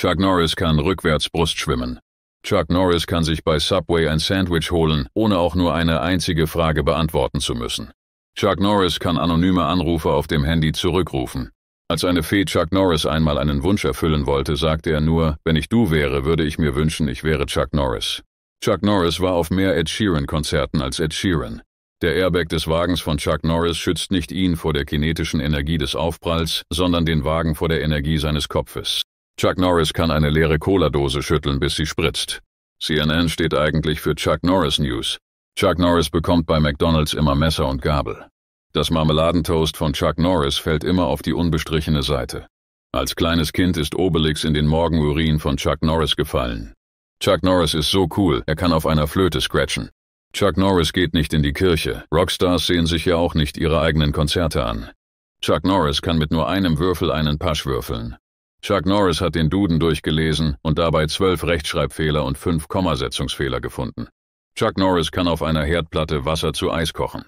Chuck Norris kann rückwärts Brust schwimmen. Chuck Norris kann sich bei Subway ein Sandwich holen, ohne auch nur eine einzige Frage beantworten zu müssen. Chuck Norris kann anonyme Anrufe auf dem Handy zurückrufen. Als eine Fee Chuck Norris einmal einen Wunsch erfüllen wollte, sagte er nur, wenn ich du wäre, würde ich mir wünschen, ich wäre Chuck Norris. Chuck Norris war auf mehr Ed Sheeran-Konzerten als Ed Sheeran. Der Airbag des Wagens von Chuck Norris schützt nicht ihn vor der kinetischen Energie des Aufpralls, sondern den Wagen vor der Energie seines Kopfes. Chuck Norris kann eine leere Cola-Dose schütteln, bis sie spritzt. CNN steht eigentlich für Chuck Norris News. Chuck Norris bekommt bei McDonald's immer Messer und Gabel. Das Marmeladentoast von Chuck Norris fällt immer auf die unbestrichene Seite. Als kleines Kind ist Obelix in den Morgenurin von Chuck Norris gefallen. Chuck Norris ist so cool, er kann auf einer Flöte scratchen. Chuck Norris geht nicht in die Kirche, Rockstars sehen sich ja auch nicht ihre eigenen Konzerte an. Chuck Norris kann mit nur einem Würfel einen Pasch würfeln. Chuck Norris hat den Duden durchgelesen und dabei zwölf Rechtschreibfehler und fünf Kommasetzungsfehler gefunden. Chuck Norris kann auf einer Herdplatte Wasser zu Eis kochen.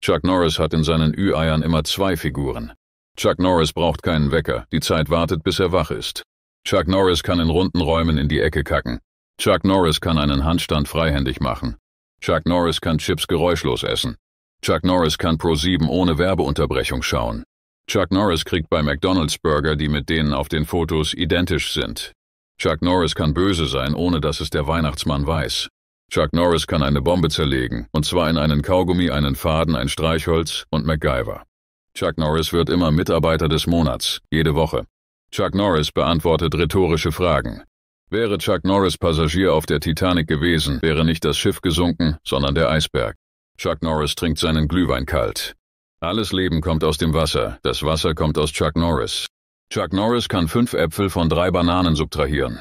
Chuck Norris hat in seinen Ü-Eiern immer zwei Figuren. Chuck Norris braucht keinen Wecker, die Zeit wartet, bis er wach ist. Chuck Norris kann in runden Räumen in die Ecke kacken. Chuck Norris kann einen Handstand freihändig machen. Chuck Norris kann Chips geräuschlos essen. Chuck Norris kann Pro 7 ohne Werbeunterbrechung schauen. Chuck Norris kriegt bei McDonald's Burger, die mit denen auf den Fotos identisch sind. Chuck Norris kann böse sein, ohne dass es der Weihnachtsmann weiß. Chuck Norris kann eine Bombe zerlegen, und zwar in einen Kaugummi, einen Faden, ein Streichholz und MacGyver. Chuck Norris wird immer Mitarbeiter des Monats, jede Woche. Chuck Norris beantwortet rhetorische Fragen. Wäre Chuck Norris Passagier auf der Titanic gewesen, wäre nicht das Schiff gesunken, sondern der Eisberg. Chuck Norris trinkt seinen Glühwein kalt. Alles Leben kommt aus dem Wasser. Das Wasser kommt aus Chuck Norris. Chuck Norris kann fünf Äpfel von drei Bananen subtrahieren.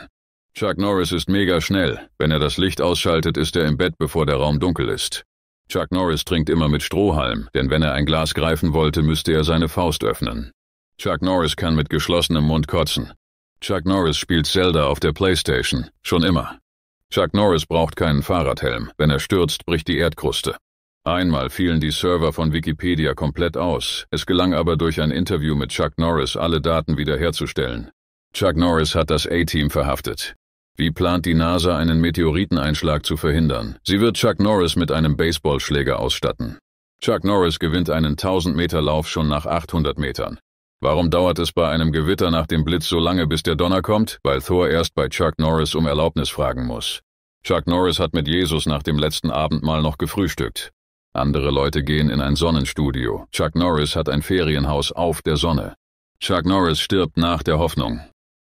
Chuck Norris ist mega schnell. Wenn er das Licht ausschaltet, ist er im Bett, bevor der Raum dunkel ist. Chuck Norris trinkt immer mit Strohhalm, denn wenn er ein Glas greifen wollte, müsste er seine Faust öffnen. Chuck Norris kann mit geschlossenem Mund kotzen. Chuck Norris spielt Zelda auf der Playstation, schon immer. Chuck Norris braucht keinen Fahrradhelm, wenn er stürzt, bricht die Erdkruste. Einmal fielen die Server von Wikipedia komplett aus, es gelang aber durch ein Interview mit Chuck Norris alle Daten wiederherzustellen. Chuck Norris hat das A-Team verhaftet. Wie plant die NASA einen Meteoriteneinschlag zu verhindern? Sie wird Chuck Norris mit einem Baseballschläger ausstatten. Chuck Norris gewinnt einen 1000 Meter Lauf schon nach 800 Metern. Warum dauert es bei einem Gewitter nach dem Blitz so lange, bis der Donner kommt? Weil Thor erst bei Chuck Norris um Erlaubnis fragen muss. Chuck Norris hat mit Jesus nach dem letzten Abendmahl noch gefrühstückt. Andere Leute gehen in ein Sonnenstudio. Chuck Norris hat ein Ferienhaus auf der Sonne. Chuck Norris stirbt nach der Hoffnung.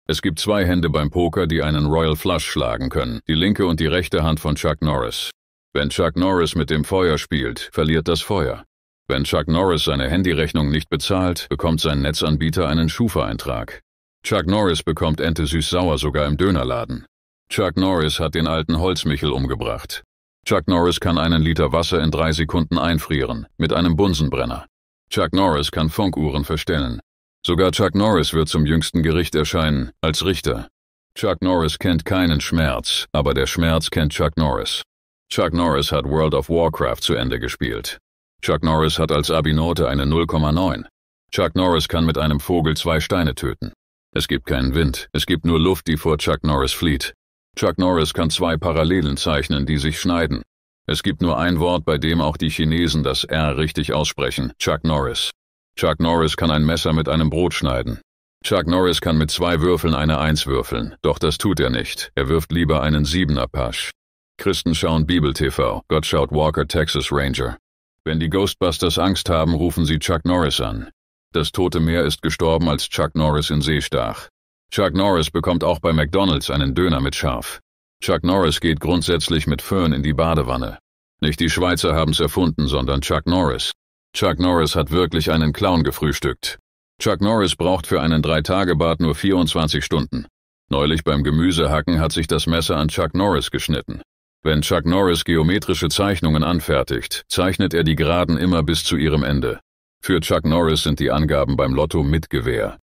Es gibt zwei Hände beim Poker, die einen Royal Flush schlagen können, die linke und die rechte Hand von Chuck Norris. Wenn Chuck Norris mit dem Feuer spielt, verliert das Feuer. Wenn Chuck Norris seine Handyrechnung nicht bezahlt, bekommt sein Netzanbieter einen Schufa-Eintrag. Chuck Norris bekommt Ente süß-sauer sogar im Dönerladen. Chuck Norris hat den alten Holzmichel umgebracht. Chuck Norris kann einen Liter Wasser in drei Sekunden einfrieren, mit einem Bunsenbrenner. Chuck Norris kann Funkuhren verstellen. Sogar Chuck Norris wird zum jüngsten Gericht erscheinen, als Richter. Chuck Norris kennt keinen Schmerz, aber der Schmerz kennt Chuck Norris. Chuck Norris hat World of Warcraft zu Ende gespielt. Chuck Norris hat als Abinote eine 0,9. Chuck Norris kann mit einem Vogel zwei Steine töten. Es gibt keinen Wind, es gibt nur Luft, die vor Chuck Norris flieht. Chuck Norris kann zwei Parallelen zeichnen, die sich schneiden. Es gibt nur ein Wort, bei dem auch die Chinesen das R richtig aussprechen, Chuck Norris. Chuck Norris kann ein Messer mit einem Brot schneiden. Chuck Norris kann mit zwei Würfeln eine Eins würfeln, doch das tut er nicht, er wirft lieber einen Siebener-Pasch. Christen schauen Bibel-TV, Gott schaut Walker Texas Ranger. Wenn die Ghostbusters Angst haben, rufen sie Chuck Norris an. Das Tote Meer ist gestorben, als Chuck Norris in See stach. Chuck Norris bekommt auch bei McDonald's einen Döner mit Schaf. Chuck Norris geht grundsätzlich mit Föhn in die Badewanne. Nicht die Schweizer haben's erfunden, sondern Chuck Norris. Chuck Norris hat wirklich einen Clown gefrühstückt. Chuck Norris braucht für einen Drei-Tage-Bad nur 24 Stunden. Neulich beim Gemüsehacken hat sich das Messer an Chuck Norris geschnitten. Wenn Chuck Norris geometrische Zeichnungen anfertigt, zeichnet er die Geraden immer bis zu ihrem Ende. Für Chuck Norris sind die Angaben beim Lotto mit Gewehr.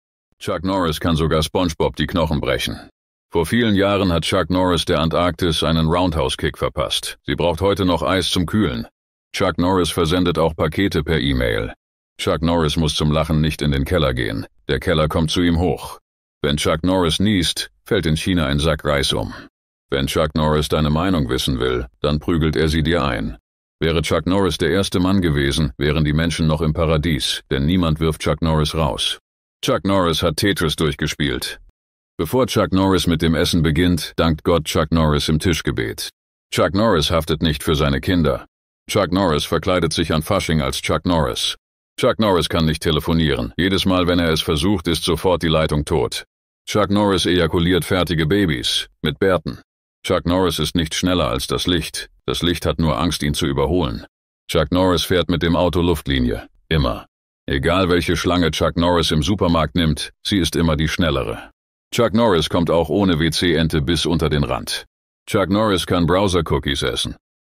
Chuck Norris kann sogar SpongeBob die Knochen brechen. Vor vielen Jahren hat Chuck Norris der Antarktis einen Roundhouse-Kick verpasst. Sie braucht heute noch Eis zum Kühlen. Chuck Norris versendet auch Pakete per E-Mail. Chuck Norris muss zum Lachen nicht in den Keller gehen. Der Keller kommt zu ihm hoch. Wenn Chuck Norris niest, fällt in China ein Sack Reis um. Wenn Chuck Norris deine Meinung wissen will, dann prügelt er sie dir ein. Wäre Chuck Norris der erste Mann gewesen, wären die Menschen noch im Paradies, denn niemand wirft Chuck Norris raus. Chuck Norris hat Tetris durchgespielt. Bevor Chuck Norris mit dem Essen beginnt, dankt Gott Chuck Norris im Tischgebet. Chuck Norris haftet nicht für seine Kinder. Chuck Norris verkleidet sich an Fasching als Chuck Norris. Chuck Norris kann nicht telefonieren. Jedes Mal, wenn er es versucht, ist sofort die Leitung tot. Chuck Norris ejakuliert fertige Babys mit Bärten. Chuck Norris ist nicht schneller als das Licht. Das Licht hat nur Angst, ihn zu überholen. Chuck Norris fährt mit dem Auto Luftlinie. Immer. Egal welche Schlange Chuck Norris im Supermarkt nimmt, sie ist immer die schnellere. Chuck Norris kommt auch ohne WC-Ente bis unter den Rand. Chuck Norris kann Browser-Cookies essen.